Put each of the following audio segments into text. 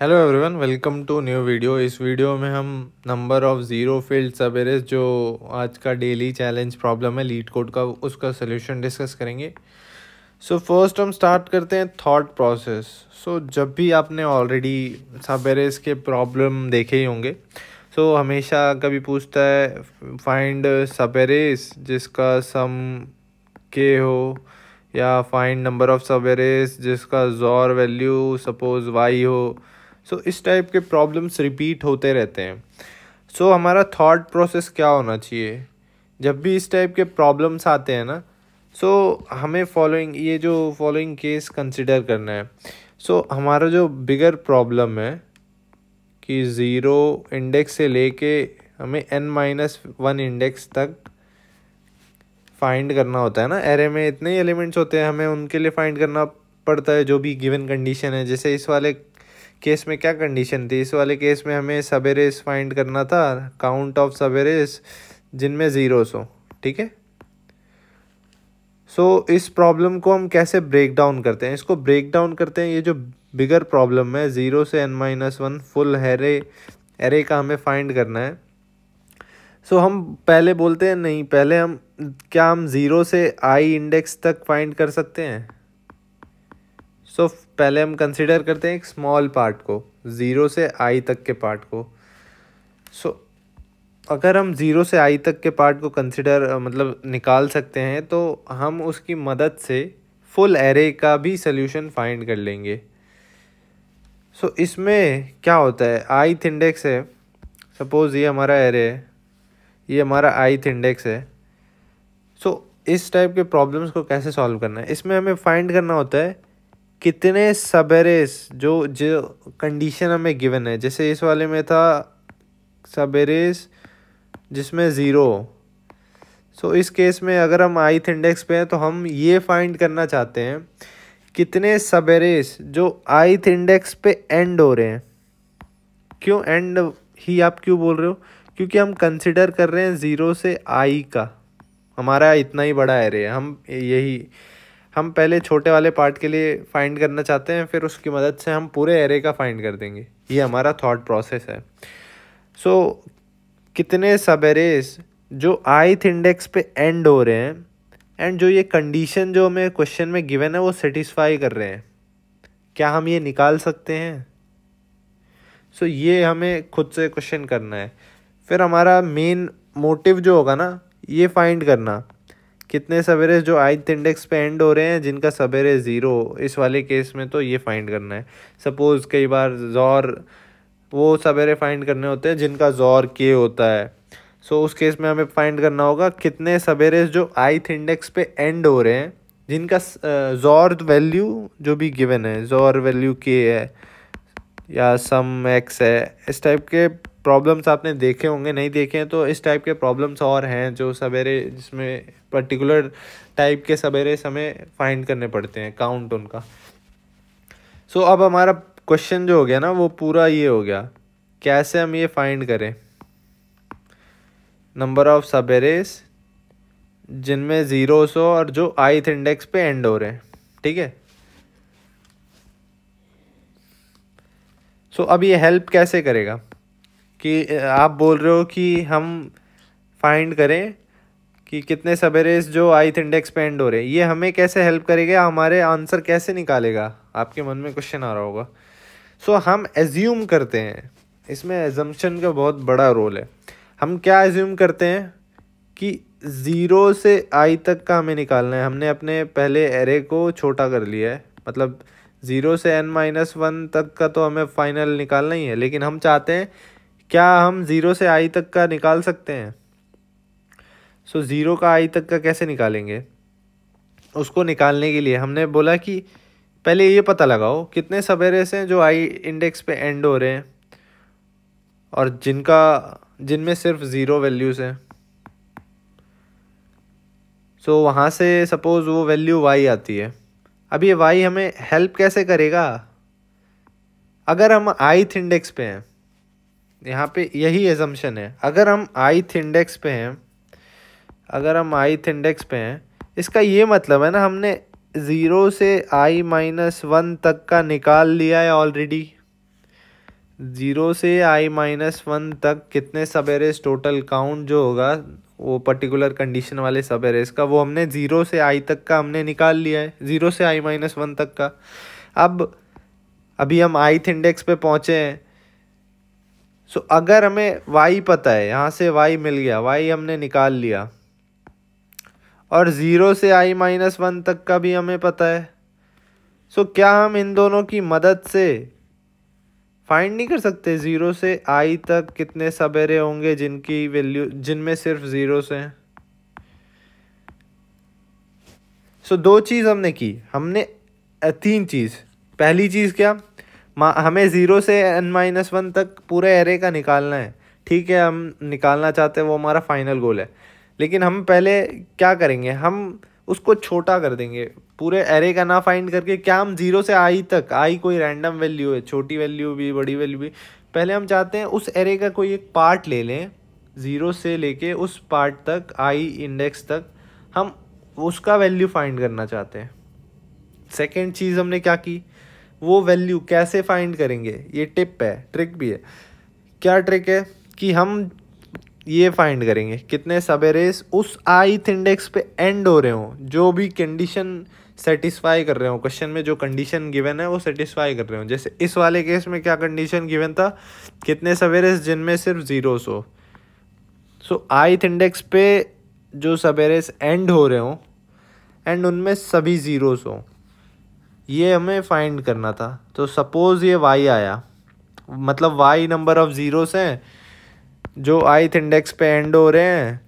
hello everyone welcome to new video इस वीडियो में हम number of zero filled subarrays जो आज का डेली चैलेंज प्रॉब्लम है लीड कोड का उसका सोल्यूशन डिस्कस करेंगे सो फर्स्ट हम स्टार्ट करते हैं थॉट प्रोसेस सो जब भी आपने ऑलरेडी सब एरेज के प्रॉब्लम देखे ही होंगे सो so, हमेशा कभी पूछता है फाइंड सब एरेज जिसका सम के हो या find number of subarrays जिसका जॉर वैल्यू सपोज़ वाई हो सो इस टाइप के प्रॉब्लम्स रिपीट होते रहते हैं सो हमारा थॉट प्रोसेस क्या होना चाहिए जब भी इस टाइप के प्रॉब्लम्स आते हैं ना सो so, हमें फॉलोइंग ये जो फॉलोइंग केस कंसिडर करना है सो so, हमारा जो बिगर प्रॉब्लम है कि ज़ीरो इंडेक्स से लेके हमें एन माइनस वन इंडेक्स तक फाइंड करना होता है ना एरे में इतने ही एलिमेंट्स होते हैं हमें उनके लिए फाइंड करना पड़ता है जो भी गिवन कंडीशन है जैसे इस वाले केस में क्या कंडीशन थी इस वाले केस में हमें सवेरेस फाइंड करना था काउंट ऑफ सवेरेस जिनमें जीरो सो ठीक है सो इस प्रॉब्लम को हम कैसे ब्रेक डाउन करते हैं इसको ब्रेक डाउन करते हैं ये जो बिगर प्रॉब्लम है ज़ीरो से एन माइनस वन फुल हैरे एरे का हमें फाइंड करना है सो so, हम पहले बोलते हैं नहीं पहले हम क्या हम ज़ीरो से आई इंडेक्स तक फाइंड कर सकते हैं सो so, पहले हम कंसिडर करते हैं एक स्मॉल पार्ट को ज़ीरो से आई तक के पार्ट को सो so, अगर हम ज़ीरो से आई तक के पार्ट को कंसिडर मतलब निकाल सकते हैं तो हम उसकी मदद से फुल एरे का भी सोल्यूशन फाइंड कर लेंगे सो so, इसमें क्या होता है आई इंडेक्स है सपोज़ ये हमारा एरे है ये हमारा आई इंडेक्स है सो so, इस टाइप के प्रॉब्लम्स को कैसे सॉल्व करना है इसमें हमें फाइंड करना होता है कितने सबेरेस जो जो कंडीशन हमें गिवन है जैसे इस वाले में था सबेरेस जिसमें ज़ीरो सो इस केस में अगर हम आईथ इंडेक्स पे हैं तो हम ये फाइंड करना चाहते हैं कितने सबेरेस जो आईथ इंडेक्स पे एंड हो रहे हैं क्यों एंड ही आप क्यों बोल रहे हो क्योंकि हम कंसिडर कर रहे हैं ज़ीरो से आई का हमारा इतना ही बड़ा एरे है हम यही हम पहले छोटे वाले पार्ट के लिए फाइंड करना चाहते हैं फिर उसकी मदद से हम पूरे एरे का फाइंड कर देंगे ये हमारा थॉट प्रोसेस है सो so, कितने सब एरेज जो आइथ इंडेक्स पे एंड हो रहे हैं एंड जो ये कंडीशन जो हमें क्वेश्चन में गिवन है वो सेटिस्फाई कर रहे हैं क्या हम ये निकाल सकते हैं सो so, ये हमें खुद से क्वेश्चन करना है फिर हमारा मेन मोटिव जो होगा ना ये फाइंड करना कितने सवेरे जो आइथ इंडेक्स पे एंड हो रहे हैं जिनका सवेरे ज़ीरो इस वाले केस में तो ये फाइंड करना है सपोज़ कई बार जोर वो सवेरे फाइंड करने होते हैं जिनका जोर के होता है सो so, उस केस में हमें फाइंड करना होगा कितने सवेरे जो आइथ इंडेक्स पे एंड हो रहे हैं जिनका जोर वैल्यू जो भी गिवन है जोर वैल्यू के है या सम एक्स है इस टाइप के प्रॉब्लम्स आपने देखे होंगे नहीं देखे हैं तो इस टाइप के प्रॉब्लम्स और हैं जो सवेरे जिसमें पर्टिकुलर टाइप के सवेरे समय फाइंड करने पड़ते हैं काउंट उनका सो so, अब हमारा क्वेश्चन जो हो गया ना वो पूरा ये हो गया कैसे हम ये फाइंड करें नंबर ऑफ सबेरेस जिनमें ज़ीरो सो और जो आइथ इंडेक्स पे एंड हो रहे हैं ठीक है सो so, अब ये हेल्प कैसे करेगा कि आप बोल रहे हो कि हम फाइंड करें कि कितने सबेरेज जो आई इंडेक्स पे एंड हो रहे हैं ये हमें कैसे हेल्प करेगा हमारे आंसर कैसे निकालेगा आपके मन में क्वेश्चन आ रहा होगा सो so, हम एज्यूम करते हैं इसमें एजम्पन का बहुत बड़ा रोल है हम क्या एज्यूम करते हैं कि ज़ीरो से आई तक का हमें निकालना है हमने अपने पहले एरे को छोटा कर लिया है मतलब ज़ीरो से एन माइनस वन तक का तो हमें फाइनल निकालना ही है लेकिन हम चाहते हैं क्या हम ज़ीरो से आई तक का निकाल सकते हैं सो so, ज़ीरो का आई तक का कैसे निकालेंगे उसको निकालने के लिए हमने बोला कि पहले ये पता लगाओ कितने सवेरे हैं जो आई इंडेक्स पे एंड हो रहे हैं और जिनका जिनमें सिर्फ ज़ीरो वैल्यूज़ हैं सो so, वहाँ से सपोज़ वो वैल्यू वाई आती है अब ये वाई हमें हेल्प कैसे करेगा अगर हम आई इंडेक्स पे हैं यहाँ पे यही एजम्पन है अगर हम आई इंडेक्स पे हैं अगर हम आई इंडेक्स पे हैं इसका ये मतलब है ना हमने ज़ीरो से आई माइनस वन तक का निकाल लिया है ऑलरेडी ज़ीरो से आई माइनस वन तक कितने सवेरेज टोटल काउंट जो होगा वो पर्टिकुलर कंडीशन वाले सब एरेज का वो हमने ज़ीरो से आई तक का हमने निकाल लिया है ज़ीरो से आई माइनस वन तक का अब अभी हम आई इंडेक्स पे पहुँचे हैं सो so, अगर हमें वाई पता है यहाँ से वाई मिल गया वाई हमने निकाल लिया और ज़ीरो से आई माइनस वन तक का भी हमें पता है सो so, क्या हम इन दोनों की मदद से फाइंड नहीं कर सकते ज़ीरो से आई तक कितने सवेरे होंगे जिनकी वैल्यू जिनमें सिर्फ ज़ीरो से हैं सो so, दो चीज़ हमने की हमने तीन चीज़ पहली चीज़ क्या हमें ज़ीरो से एन माइनस वन तक पूरे एरे का निकालना है ठीक है हम निकालना चाहते हैं वो हमारा फाइनल गोल है लेकिन हम पहले क्या करेंगे हम उसको छोटा कर देंगे पूरे एरे का ना फाइंड करके क्या हम जीरो से आई तक आई कोई रैंडम वैल्यू है छोटी वैल्यू भी बड़ी वैल्यू भी पहले हम चाहते हैं उस एरे का कोई एक पार्ट ले लें ज़ीरो से लेके उस पार्ट तक आई इंडेक्स तक हम उसका वैल्यू फाइंड करना चाहते हैं सेकेंड चीज़ हमने क्या की वो वैल्यू कैसे फाइंड करेंगे ये टिप है ट्रिक भी है क्या ट्रिक है कि हम ये फाइंड करेंगे कितने सबेरेस उस आइथ इंडेक्स पे एंड हो रहे हो जो भी कंडीशन सेटिस्फाई कर रहे हो क्वेश्चन में जो कंडीशन गिवन है वो सेटिस्फाई कर रहे हो जैसे इस वाले केस में क्या कंडीशन गिवन था कितने सवेरेस जिनमें सिर्फ जीरोस हो सो आइथ इंडेक्स पे जो सवेरेस एंड हो रहे हो एंड उनमें सभी जीरो हो ये हमें फाइंड करना था तो सपोज़ ये वाई आया मतलब वाई नंबर ऑफ़ ज़ीरोस हैं जो आइथ इंडेक्स पे एंड हो रहे हैं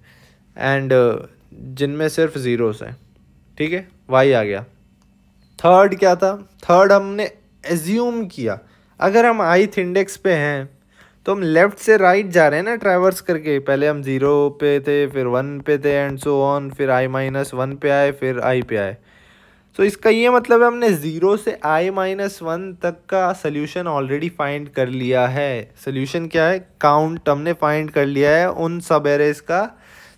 एंड uh, जिनमें सिर्फ ज़ीरोस हैं ठीक है वाई आ गया थर्ड क्या था थर्ड हमने एज्यूम किया अगर हम आइथ इंडेक्स पे हैं तो हम लेफ़्ट से राइट right जा रहे हैं ना ट्रैवर्स करके पहले हम ज़ीरो पे थे फिर वन पे थे एंड सो ऑन फिर आई माइनस वन पे आए फिर आई पे आए सो तो so, इसका ये मतलब है हमने ज़ीरो से आई माइनस वन तक का सोल्यूशन ऑलरेडी फाइंड कर लिया है सोल्यूशन क्या है काउंट हमने फाइंड कर लिया है उन सब एरेज का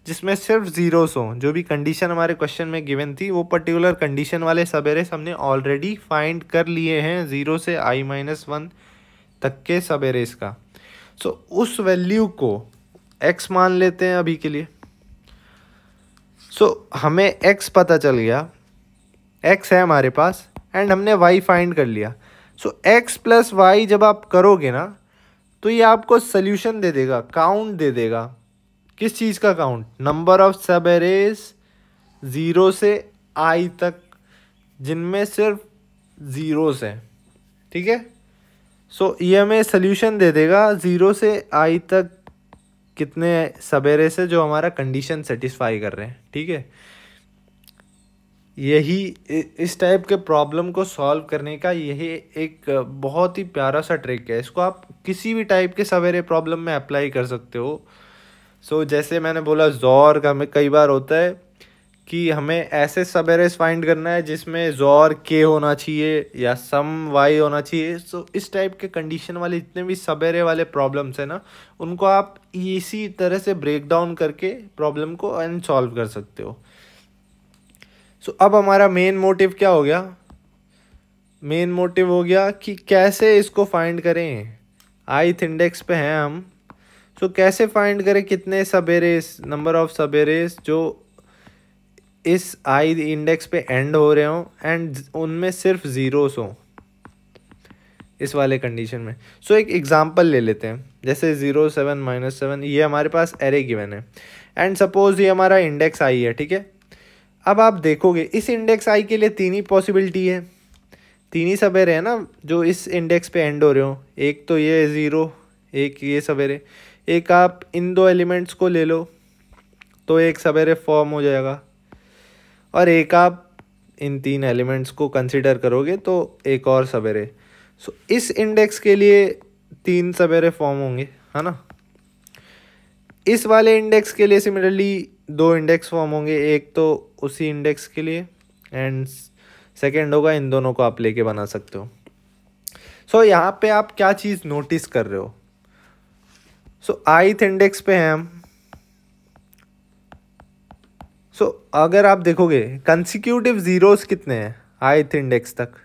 जिसमें सिर्फ जीरो सो जो भी कंडीशन हमारे क्वेश्चन में गिवन थी वो पर्टिकुलर कंडीशन वाले सब एरेस हमने ऑलरेडी फाइंड कर लिए हैं ज़ीरो से आई माइनस वन तक के सब एरेस का सो so, उस वैल्यू को एक्स मान लेते हैं अभी के लिए सो so, हमें एक्स पता चल गया एक्स है हमारे पास एंड हमने वाई फाइंड कर लिया सो एक्स प्लस वाई जब आप करोगे ना तो ये आपको सल्यूशन दे देगा काउंट दे देगा किस चीज़ का count number of subarrays zero से आई तक जिनमें सिर्फ ज़ीरोस हैं ठीक है सो so, ये हमें सल्यूशन दे देगा ज़ीरो से आई तक कितने सबेरे से जो हमारा कंडीशन सेटिस्फाई कर रहे हैं ठीक है यही इस टाइप के प्रॉब्लम को सॉल्व करने का यही एक बहुत ही प्यारा सा ट्रिक है इसको आप किसी भी टाइप के सवेरे प्रॉब्लम में अप्लाई कर सकते हो सो so, जैसे मैंने बोला जोर का हमें कई बार होता है कि हमें ऐसे सवेरेस फाइंड करना है जिसमें जोर के होना चाहिए या सम वाई होना चाहिए सो so, इस टाइप के कंडीशन वाले जितने भी सवेरे वाले प्रॉब्लम्स हैं ना उनको आप इसी तरह से ब्रेक डाउन करके प्रॉब्लम को एंड सॉल्व कर सकते हो सो अब हमारा मेन मोटिव क्या हो गया मेन मोटिव हो गया कि कैसे इसको फाइंड करें आइथ इंडेक्स पे हैं हम सो so, कैसे फाइंड करें कितने सबेरेस नंबर ऑफ सबेरेस जो इस आई इंडेक्स पे एंड हो रहे हों एंड उनमें सिर्फ ज़ीरोस हों इस वाले कंडीशन में सो so, एक एग्जांपल ले लेते हैं जैसे ज़ीरो सेवन माइनस सेवन ये हमारे पास एरे गिवन है एंड सपोज़ ये हमारा इंडेक्स आई है ठीक है अब आप देखोगे इस इंडेक्स आई के लिए तीन ही पॉसिबिलिटी है तीन ही सवेरे हैं ना जो इस इंडेक्स पे एंड हो रहे हो एक तो ये ज़ीरो एक ये सवेरे एक आप इन दो एलिमेंट्स को ले लो तो एक सवेरे फॉर्म हो जाएगा और एक आप इन तीन एलिमेंट्स को कंसिडर करोगे तो एक और सवेरे सो इस इंडेक्स के लिए तीन सवेरे फॉर्म होंगे है ना इस वाले इंडेक्स के लिए सिमिलरली दो इंडेक्स फॉर्म होंगे एक तो उसी इंडेक्स के लिए एंड सेकेंड होगा इन दोनों को आप लेके बना सकते हो सो so, यहाँ पे आप क्या चीज़ नोटिस कर रहे हो सो आईथ इंडेक्स पे हैं हम सो so, अगर आप देखोगे कंसिक्यूटिव ज़ीरोज़ कितने हैं आईथ इंडेक्स तक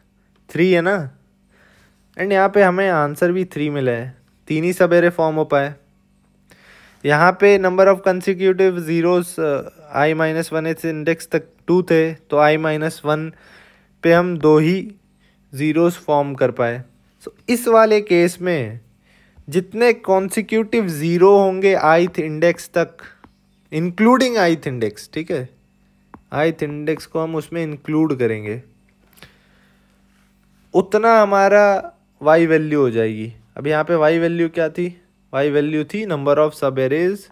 थ्री है ना एंड यहाँ पे हमें आंसर भी थ्री मिला है तीन ही सवेरे फॉर्म हो पाए यहाँ पे number of consecutive zeros I minus one इस इंडेक्स तक टू थे तो आई माइनस वन पे हम दो ही ज़ीरोस फॉर्म कर पाए सो so, इस वाले केस में जितने कॉन्सिक्यूटिव ज़ीरो होंगे आइथ इंडेक्स तक इंक्लूडिंग आइथ इंडेक्स ठीक है आइथ इंडेक्स को हम उसमें इंक्लूड करेंगे उतना हमारा वाई वैल्यू हो जाएगी अब यहाँ पे वाई वैल्यू क्या थी वाई वैल्यू थी number of subarrays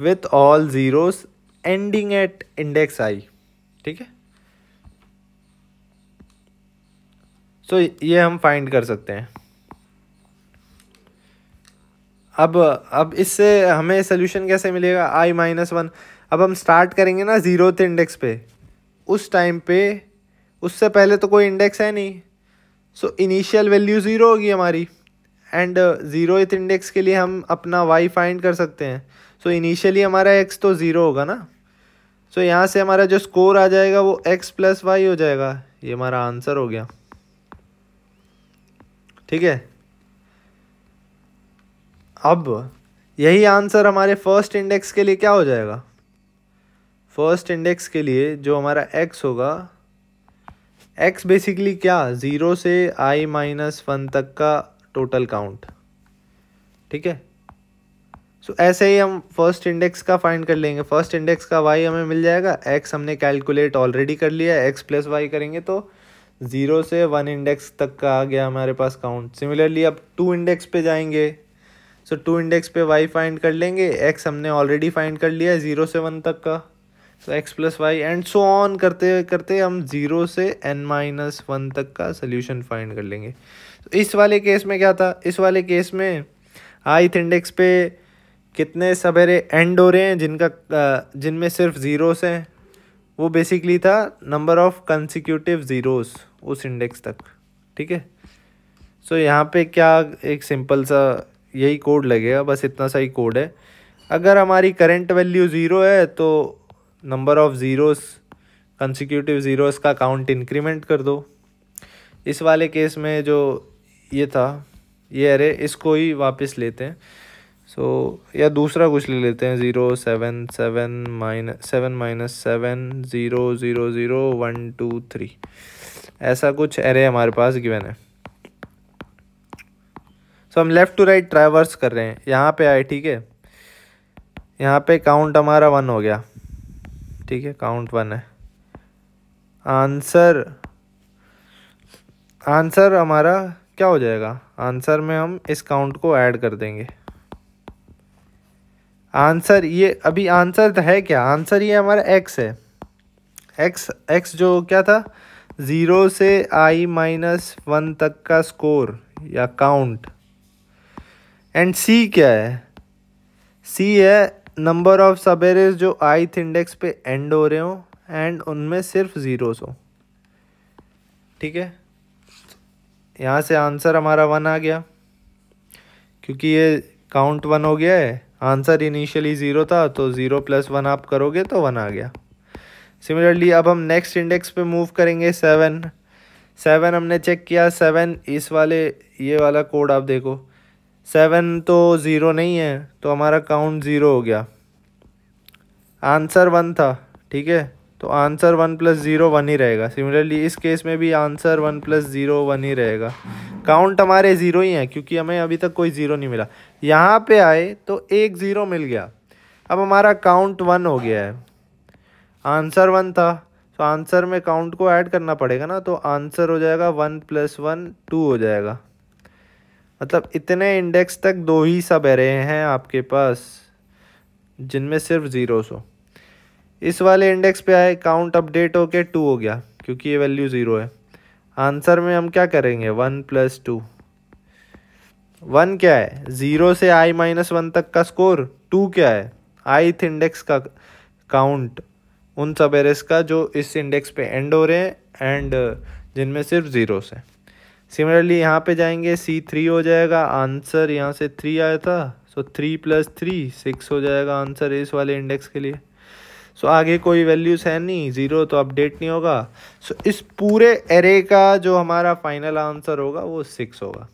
with all zeros ending at index I ठीक है सो ये हम फाइंड कर सकते हैं अब अब इससे हमें सोल्यूशन कैसे मिलेगा आई माइनस वन अब हम स्टार्ट करेंगे ना ज़ीरो थे इंडेक्स पे उस टाइम पे उससे पहले तो कोई इंडेक्स है नहीं सो इनिशियल वैल्यू ज़ीरो होगी हमारी एंड ज़ीरो इथ इंडेक्स के लिए हम अपना वाई फाइंड कर सकते हैं सो so, इनिशियली हमारा एक्स तो ज़ीरो होगा ना सो so, यहाँ से हमारा जो स्कोर आ जाएगा वो एक्स प्लस वाई हो जाएगा ये हमारा आंसर हो गया ठीक है अब यही आंसर हमारे फर्स्ट इंडेक्स के लिए क्या हो जाएगा फर्स्ट इंडेक्स के लिए जो हमारा एक्स होगा एक्स बेसिकली क्या ज़ीरो से आई माइनस वन तक का टोटल काउंट ठीक है सो ऐसे ही हम फर्स्ट इंडेक्स का फाइंड कर लेंगे फर्स्ट इंडेक्स का वाई हमें मिल जाएगा एक्स हमने कैलकुलेट ऑलरेडी कर लिया है एक्स प्लस वाई करेंगे तो ज़ीरो से वन इंडेक्स तक का आ गया हमारे पास काउंट सिमिलरली अब टू इंडेक्स पे जाएंगे सो टू इंडेक्स पे वाई फाइंड कर लेंगे एक्स हमने ऑलरेडी फाइंड कर लिया है ज़ीरो से वन तक का so X plus Y and so on करते करते हम ज़ीरो से एन माइनस वन तक का सोल्यूशन फाइंड कर लेंगे इस वाले केस में क्या था इस वाले केस में आइथ इंडेक्स पे कितने सवेरे एंड हो रहे हैं जिनका जिनमें सिर्फ ज़ीरोस हैं वो बेसिकली था नंबर ऑफ कंसिक्यूटिव ज़ीरोस उस इंडेक्स तक ठीक है सो यहाँ पे क्या एक सिंपल सा यही कोड लगेगा बस इतना सा ही कोड है अगर हमारी करेंट वैल्यू ज़ीरो है तो number of zeros consecutive zeros का काउंट इंक्रीमेंट कर दो इस वाले केस में जो ये था ये अरे इसको ही वापस लेते हैं सो so, या दूसरा कुछ ले लेते हैं zero seven seven minus seven minus seven zero zero zero one two three ऐसा कुछ अरे हमारे पास गिवन है सो so, हम लेफ़्ट टू राइट ट्रैवर्स कर रहे हैं यहाँ पे आए ठीक है यहाँ पे काउंट हमारा वन हो गया ठीक है काउंट वन है आंसर आंसर हमारा क्या हो जाएगा आंसर में हम इस काउंट को ऐड कर देंगे आंसर ये अभी आंसर तो है क्या आंसर ये हमारा एक्स है एक्स एक्स जो क्या था ज़ीरो से आई माइनस वन तक का स्कोर या काउंट एंड सी क्या है सी है नंबर ऑफ सबेरेज एरेज जो आईथ इंडेक्स पे एंड हो रहे हो एंड उनमें सिर्फ ज़ीरोस हो ठीक है यहाँ से आंसर हमारा वन आ गया क्योंकि ये काउंट वन हो गया है आंसर इनिशियली ज़ीरो था तो ज़ीरो प्लस वन आप करोगे तो वन आ गया सिमिलरली अब हम नेक्स्ट इंडेक्स पे मूव करेंगे सेवन सेवन हमने चेक किया सेवन इस वाले ये वाला कोड आप देखो सेवन तो ज़ीरो नहीं है तो हमारा काउंट ज़ीरो हो गया आंसर वन था ठीक है तो answer one plus zero one ही रहेगा सिमिलरली इस केस में भी answer one plus zero one ही रहेगा काउंट हमारे ज़ीरो ही हैं क्योंकि हमें अभी तक कोई ज़ीरो नहीं मिला यहाँ पे आए तो एक ज़ीरो मिल गया अब हमारा काउंट वन हो गया है आंसर वन था तो आंसर में काउंट को ऐड करना पड़ेगा ना तो आंसर हो जाएगा वन प्लस वन टू हो जाएगा मतलब इतने इंडेक्स तक दो ही सब रहे हैं आपके पास जिनमें सिर्फ ज़ीरोस हो इस वाले इंडेक्स पे आए काउंट अपडेट होके टू हो गया क्योंकि ये वैल्यू ज़ीरो है आंसर में हम क्या करेंगे वन प्लस टू वन क्या है ज़ीरो से आई माइनस वन तक का स्कोर टू क्या है थ इंडेक्स का काउंट उन सब एरेस का जो इस इंडेक्स पे एंड हो रहे हैं एंड uh, जिनमें सिर्फ ज़ीरो से सिमिलरली यहाँ पे जाएंगे सी थ्री हो जाएगा आंसर यहाँ से थ्री आया था so three plus three six हो जाएगा आंसर इस वाले इंडेक्स के लिए सो आगे कोई वैल्यूज़ है नहीं ज़ीरो तो अपडेट नहीं होगा सो इस पूरे एरे का जो हमारा फाइनल आंसर होगा वो सिक्स होगा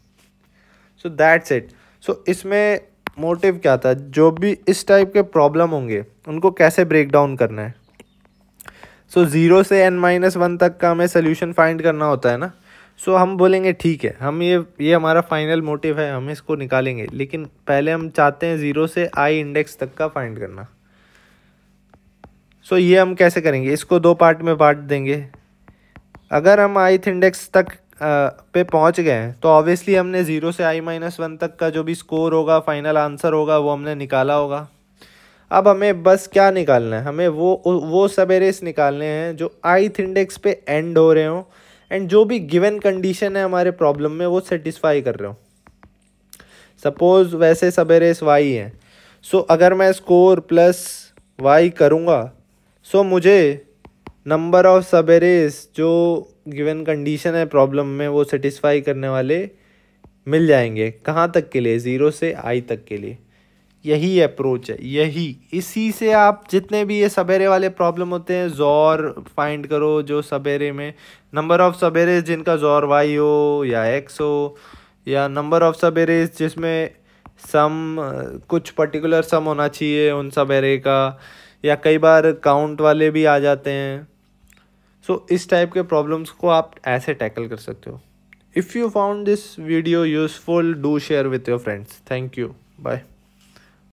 सो दैट्स इट सो इसमें मोटिव क्या था जो भी इस टाइप के प्रॉब्लम होंगे उनको कैसे ब्रेक डाउन करना है सो so, ज़ीरो से एन माइनस वन तक का हमें सोल्यूशन फाइंड करना होता है ना सो so, हम बोलेंगे ठीक है हम ये ये हमारा फाइनल मोटिव है हम इसको निकालेंगे लेकिन पहले हम चाहते हैं ज़ीरो से आई इंडेक्स तक का फाइंड करना सो ये हम कैसे करेंगे इसको दो पार्ट में बांट देंगे अगर हम आई इंडेक्स तक पे पहुंच गए हैं तो ऑब्वियसली हमने ज़ीरो से आई माइनस वन तक का जो भी स्कोर होगा फाइनल आंसर होगा वो हमने निकाला होगा अब हमें बस क्या निकालना है हमें वो वो सब एरेस निकालने हैं जो आई इंडेक्स पे एंड हो रहे हों एंड जो भी गिवन कंडीशन है हमारे प्रॉब्लम में वो सेटिस्फाई कर रहे हो सपोज़ वैसे सब एरेस वाई है सो so, अगर मैं स्कोर प्लस वाई करूँगा सो so, मुझे नंबर ऑफ सबेरेस जो गिवन कंडीशन है प्रॉब्लम में वो सेटिस्फाई करने वाले मिल जाएंगे कहाँ तक के लिए ज़ीरो से आई तक के लिए यही अप्रोच है यही इसी से आप जितने भी ये सवेरे वाले प्रॉब्लम होते हैं जोर फाइंड करो जो सवेरे में नंबर ऑफ़ सवेरे जिनका जोर वाई हो या एक्स हो या नंबर ऑफ़ सबेरेज जिसमें सम कुछ पर्टिकुलर सम होना चाहिए उन सवेरे का या कई बार काउंट वाले भी आ जाते हैं सो so, इस टाइप के प्रॉब्लम्स को आप ऐसे टैकल कर सकते हो if you found this video useful do share with your friends thank you bye